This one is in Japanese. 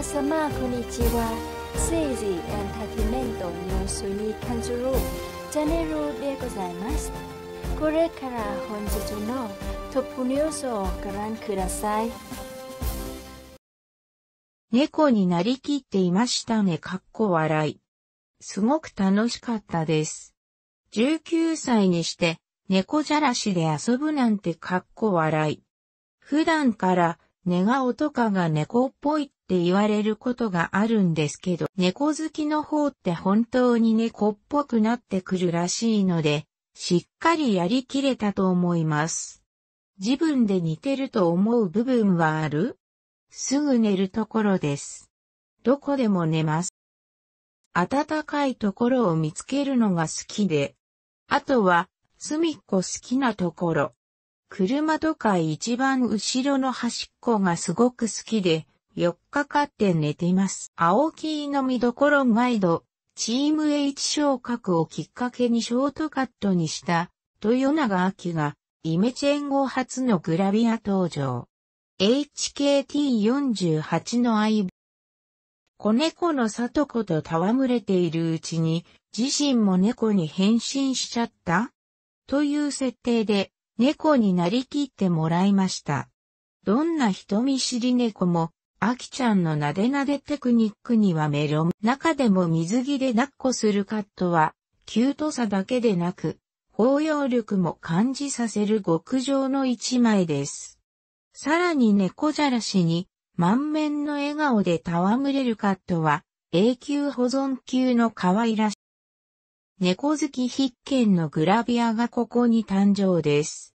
皆様こんにちは政治エンターテイメントニュースに関するチャンネルでございますこれから本日のトップニュースをご覧ください猫になりきっていましたねかっこ笑いすごく楽しかったです。19歳にして猫じゃらしで遊ぶなんてかっこ笑い。普段から寝顔とかが猫っぽいっって言われることがあるんですけど、猫好きの方って本当に猫っぽくなってくるらしいので、しっかりやりきれたと思います。自分で似てると思う部分はあるすぐ寝るところです。どこでも寝ます。暖かいところを見つけるのが好きで、あとは、隅っこ好きなところ。車とか一番後ろの端っこがすごく好きで、4日かって寝ています。青木の見どころ毎度、チーム H 昇格をきっかけにショートカットにした、豊永明が、イメチェン後初のグラビア登場。HKT48 の相子猫の里子と戯れているうちに、自身も猫に変身しちゃったという設定で、猫になりきってもらいました。どんな人見知り猫も、アキちゃんのなでなでテクニックにはメロン。中でも水着で抱っこするカットは、キュートさだけでなく、包容力も感じさせる極上の一枚です。さらに猫じゃらしに、満面の笑顔で戯れるカットは、永久保存級の可愛らしい。猫好き必見のグラビアがここに誕生です。